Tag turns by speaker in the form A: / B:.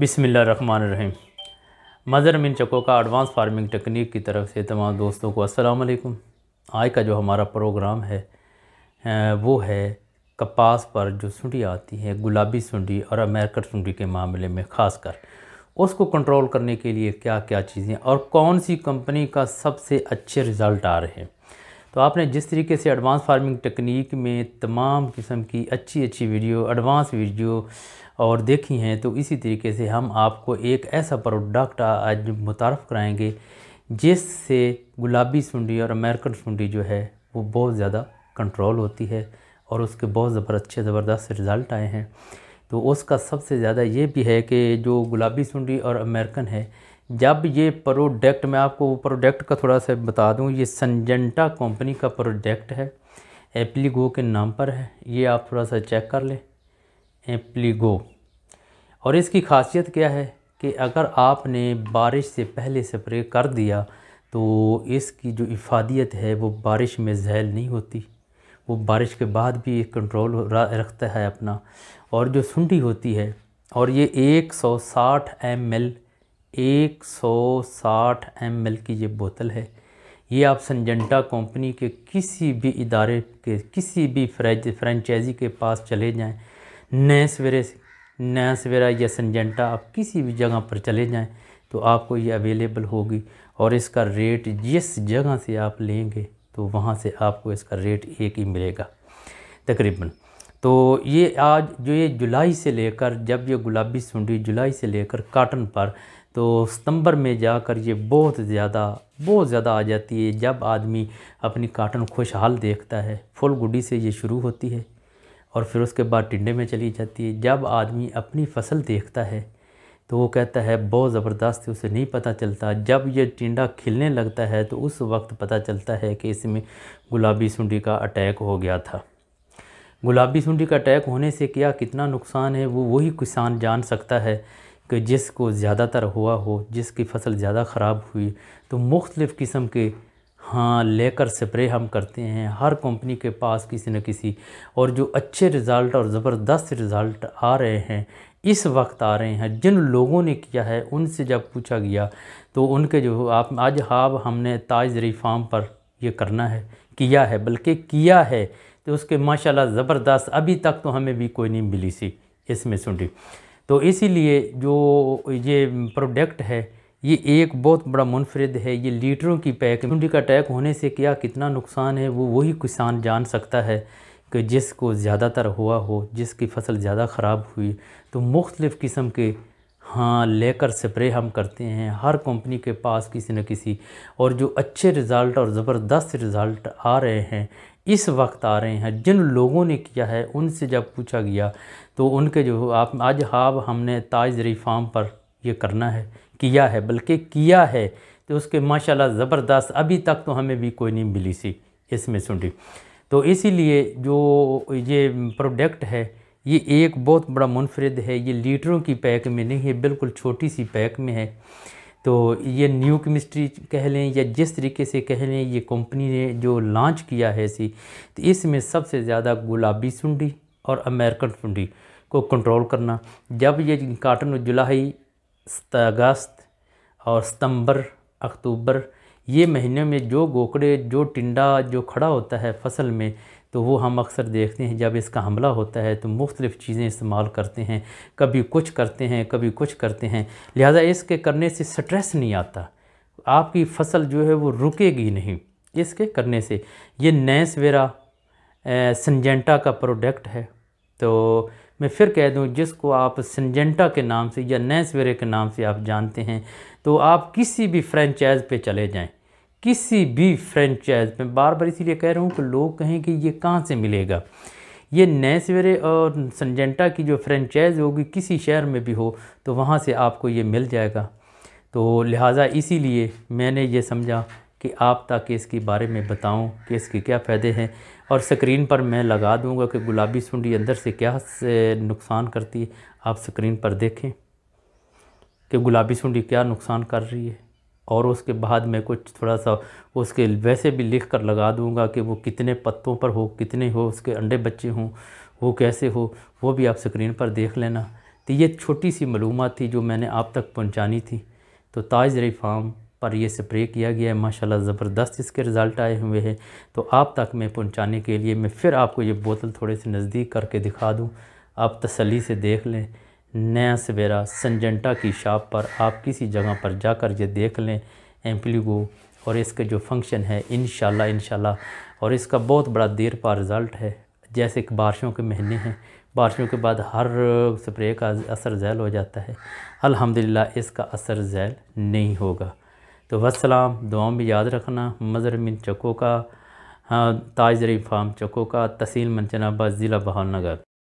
A: बिसमीम मज़र मिन चको का एडवांस फार्मिंग टेक्निक की तरफ से तमाम दोस्तों को अस्सलाम वालेकुम आज का जो हमारा प्रोग्राम है वो है कपास पर जो सुंडी आती है गुलाबी सुंडी और अमेरिकन सुंडी के मामले में ख़ास कर उसको कंट्रोल करने के लिए क्या क्या चीज़ें और कौन सी कंपनी का सबसे अच्छे रिज़ल्ट आ रहे हैं तो आपने जिस तरीके से एडवांस फार्मिंग टेक्निक में तमाम किस्म की अच्छी अच्छी वीडियो एडवांस वीडियो और देखी हैं तो इसी तरीके से हम आपको एक ऐसा प्रोडक्ट आज मुतारफ़ कराएँगे जिससे गुलाबी सुंडी और अमेरिकन सुंडी जो है वो बहुत ज़्यादा कंट्रोल होती है और उसके बहुत ज़बर अच्छे ज़बरदस्त रिज़ल्ट आए हैं तो उसका सबसे ज़्यादा ये भी है कि जो गुलाबी सुंडी और अमेरिकन है जब ये प्रोडक्ट मैं आपको वो प्रोडक्ट का थोड़ा सा बता दूं ये संजेंटा कंपनी का प्रोडक्ट है एप्लीगो के नाम पर है ये आप थोड़ा सा चेक कर लें एप्लीगो और इसकी खासियत क्या है कि अगर आपने बारिश से पहले स्प्रे कर दिया तो इसकी जो इफ़ादियत है वो बारिश में जहल नहीं होती वो बारिश के बाद भी कंट्रोल रखता है अपना और जो सुंडी होती है और ये 160 ml 160 ml की ये बोतल है ये आप संजेंटा कंपनी के किसी भी इदारे के किसी भी फ्रेंचाइजी के पास चले जाएं नए सवेरे से नया सवेरा या सन्जेंटा आप किसी भी जगह पर चले जाएं तो आपको ये अवेलेबल होगी और इसका रेट जिस जगह से आप लेंगे तो वहाँ से आपको इसका रेट एक ही मिलेगा तकरीबन तो ये आज जो ये जुलाई से लेकर जब ये गुलाबी सुंडी जुलाई से लेकर काटन पर तो सितंबर में जाकर ये बहुत ज़्यादा बहुत ज़्यादा आ जाती है जब आदमी अपनी काटन खुशहाल देखता है फुल गुडी से ये शुरू होती है और फिर उसके बाद टिंडे में चली जाती है जब आदमी अपनी फसल देखता है तो वो कहता है बहुत ज़बरदस्त उसे नहीं पता चलता जब ये टिंडा खिलने लगता है तो उस वक्त पता चलता है कि इसमें गुलाबी सुंडी का अटैक हो गया था गुलाबी सुंडी का अटैक होने से क्या कितना नुकसान है वो वही किसान जान सकता है कि जिसको ज़्यादातर हुआ हो जिसकी फसल ज़्यादा ख़राब हुई तो मुख्तलिफ़ किस्म के हाँ लेकर स्प्रे हम करते हैं हर कंपनी के पास किसी न किसी और जो अच्छे रिज़ल्ट और ज़बरदस्त रिज़ल्ट आ रहे हैं इस वक्त आ रहे हैं जिन लोगों ने किया है उनसे जब पूछा गया तो उनके जो आप आज हाब हमने ताज फार्म पर ये करना है किया है बल्कि किया है तो उसके माशाल्लाह ज़बरदस्त अभी तक तो हमें भी कोई नहीं मिली सी इसमें सुनी तो इसीलिए जो ये प्रोडक्ट है ये एक बहुत बड़ा मुनफरद है ये लीटरों की पैक मंडी का अटैक होने से क्या कितना नुकसान है वो वही किसान जान सकता है कि जिसको ज़्यादातर हुआ हो जिसकी फसल ज़्यादा ख़राब हुई तो मुख्तलिफ़ किस्म के हाँ लेकर स्प्रे हम करते हैं हर कंपनी के पास किसी न किसी और जो अच्छे रिज़ल्ट और ज़बरदस्त रिज़ल्ट आ रहे हैं इस वक्त आ रहे हैं जिन लोगों ने किया है उनसे जब पूछा गया तो उनके जो आप आज हाब हमने ताज फार्म पर ये करना है किया है बल्कि किया है तो उसके माशाल्लाह ज़बरदस्त अभी तक तो हमें भी कोई नहीं मिली सी इसमें सुंडी तो इसीलिए जो ये प्रोडक्ट है ये एक बहुत बड़ा मुनफरद है ये लीटरों की पैक में नहीं है बिल्कुल छोटी सी पैक में है तो ये न्यू केमिस्ट्री कह लें या जिस तरीके से कह लें ये कंपनी ने जो लॉन्च किया है इसी तो इसमें सबसे ज़्यादा गुलाबी सुंडी और अमेरिकन सुंडी को कंट्रोल करना जब ये काटन जुलाई अगस्त और सितंबर अक्टूबर ये महीनों में जो गोकड़े जो टिंडा जो खड़ा होता है फसल में तो वो हम अक्सर देखते हैं जब इसका हमला होता है तो मुख्तलिफ़ चीज़ें इस्तेमाल करते हैं कभी कुछ करते हैं कभी कुछ करते हैं लिहाजा इसके करने से स्ट्रेस नहीं आता आपकी फसल जो है वो रुकेगी नहीं इसके करने से ये नैसवेरा सन्जेंटा का प्रोडक्ट है तो मैं फिर कह दूं जिसको आप सिंजेंटा के नाम से या नैसवेरे के नाम से आप जानते हैं तो आप किसी भी फ्रेंचाइज पे चले जाएं किसी भी फ्रेंचाइज में बार बार इसीलिए कह रहा हूँ कि लोग कहें कि ये कहाँ से मिलेगा ये नए सवेरे और सन्जेंटा की जो फ्रेंचाइज होगी किसी शहर में भी हो तो वहाँ से आपको ये मिल जाएगा तो लिहाजा इसीलिए मैंने ये समझा कि आप ताकि इसके बारे में बताऊं कि इसके क्या फ़ायदे हैं और स्क्रीन पर मैं लगा दूंगा कि गुलाबी सुंडी अंदर से क्या से नुकसान करती है आप स्क्रीन पर देखें कि गुलाबी सुंडी क्या नुकसान कर रही है और उसके बाद मैं कुछ थोड़ा सा उसके वैसे भी लिख कर लगा दूंगा कि वो कितने पत्तों पर हो कितने हो उसके अंडे बच्चे हों वो कैसे हो वो भी आप स्क्रीन पर देख लेना तो ये छोटी सी मलूमत थी जो मैंने आप तक पहुँचानी थी तो ताज फार्म पर ये स्प्रे किया गया है माशाल्लाह ज़बरदस्त इसके रिज़ल्ट आए हुए हैं तो आप तक मैं पहुंचाने के लिए मैं फिर आपको ये बोतल थोड़े से नज़दीक करके दिखा दूँ आप तसली से देख लें नया सवेरा सन्जेंटा की शॉप पर आप किसी जगह पर जाकर ये देख लें एम्पलीगो और इसके जो फंक्शन है इन शाला और इसका बहुत बड़ा देर पा रिज़ल्ट है जैसे कि बारिशों के महीने हैं बारिशों के बाद हर स्प्रे का असर जैल हो जाता है अल्हम्दुलिल्लाह इसका असर जैल नहीं होगा तो वसलाम दुआओं में याद रखना मज़र मिन चको का हाँ ताजरी फार्म चको का तहसील मनचनाबा ज़िला बहाल नगर